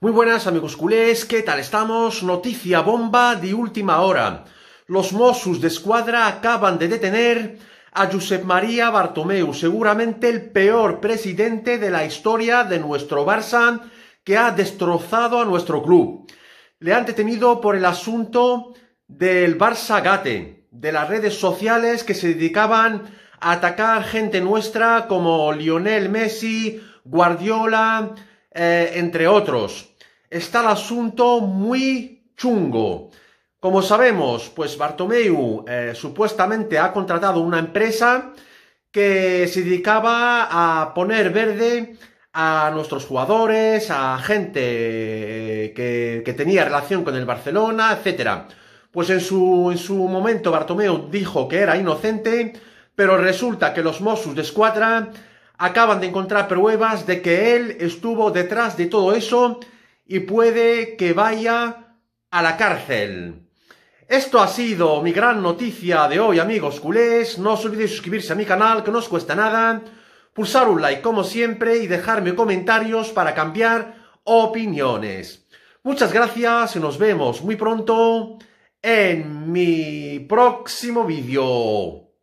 Muy buenas amigos culés, ¿qué tal estamos? Noticia bomba de última hora. Los Mossos de Escuadra acaban de detener a Josep María Bartomeu, seguramente el peor presidente de la historia de nuestro Barça, que ha destrozado a nuestro club. Le han detenido por el asunto del Barça Gate, de las redes sociales que se dedicaban a atacar gente nuestra como Lionel Messi, Guardiola, eh, entre otros. Está el asunto muy chungo. Como sabemos, pues Bartomeu eh, supuestamente ha contratado una empresa que se dedicaba a poner verde a nuestros jugadores, a gente eh, que, tenía relación con el Barcelona, etc. Pues en su, en su momento Bartomeu dijo que era inocente, pero resulta que los Mossos de Escuadra acaban de encontrar pruebas de que él estuvo detrás de todo eso y puede que vaya a la cárcel. Esto ha sido mi gran noticia de hoy, amigos culés. No os olvidéis suscribirse a mi canal, que no os cuesta nada. Pulsar un like como siempre y dejarme comentarios para cambiar opiniones. Muchas gracias y nos vemos muy pronto en mi próximo vídeo.